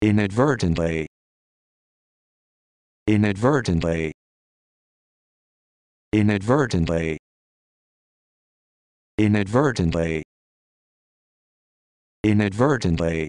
inadvertently inadvertently inadvertently inadvertently inadvertently